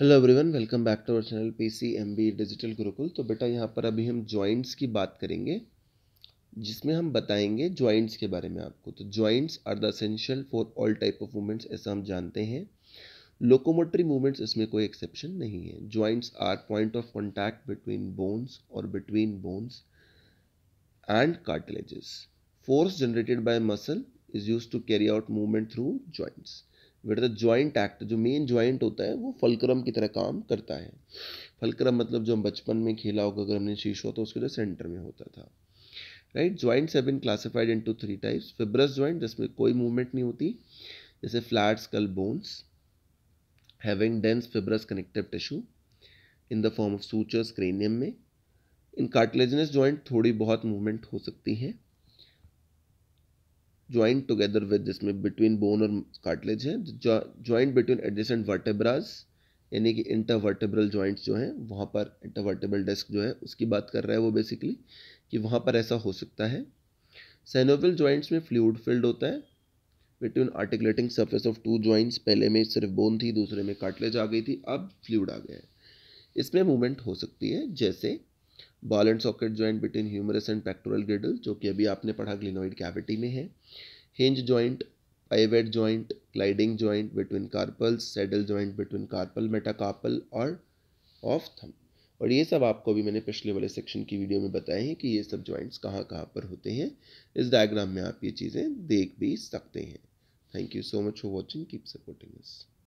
hello everyone welcome back to our channel P C M B digital Gurukul तो बेटा यहाँ पर अभी हम जॉइंट्स की बात करेंगे जिसमें हम बताएंगे जॉइंट्स के बारे में आपको तो joints are the essential for all type of movements ऐसा हम जानते हैं लोकोमोटरी मूवमेंट्स इसमें कोई एक्सेप्शन नहीं है joints are point of contact between bones और between bones and cartilages force generated by muscle is use to carry out movement through joints wait the joint act जो मेन ज्वाइंट होता है वो fulcrum की तरह काम करता है फलक्रम मतलब जो हम बचपन में खेला होगा अगर हमने शीश हुआ तो उसके जो सेंटर में होता था राइट है have classified classified to three types fibrous joint जिसमें कोई मूवमेंट नहीं होती जैसे flat skull bones having dense fibrous connective tissue in the form of sutures cranium में इन कार्टिलेजनस ज्वाइंट थोड़ी बहुत मूवमेंट हो सकती है ज्वाइंट टुगेदर विद जिसमें बिटवीन बोन और cartilage है ज्वाइंट बिटवीन एडजेसेंट वर्टेब्राज यानी कि इंटरवर्टेब्रल ज्वाइंट्स जो हैं वहाँ पर इंटरवर्टेबल डिस्क जो है उसकी बात कर रहा है वो बेसिकली कि वहाँ पर ऐसा हो सकता है सैनोवल जॉइंट्स में फ्लूड फिल्ड होता है between articulating surface of two joints पहले में सिर्फ बोन थी दूसरे में कार्टलेज आ गई थी अब फ्लूड आ गया है इसमें मूवमेंट हो सकती है जैसे ball and socket joint between humerus and pectoral girdle जो कि अभी आपने पढ़ा ग्लिनोइड कैविटी में है hinge joint pivot joint gliding joint between carpals saddle joint between carpal metacarpal और ऑफ थम और ये सब आपको भी मैंने पिछले वाले सेक्शन की वीडियो में बताए हैं कि ये सब जॉइंट्स कहाँ कहाँ पर होते हैं इस डायग्राम में आप ये चीज़ें देख भी सकते हैं thank you so much for watching keep supporting इस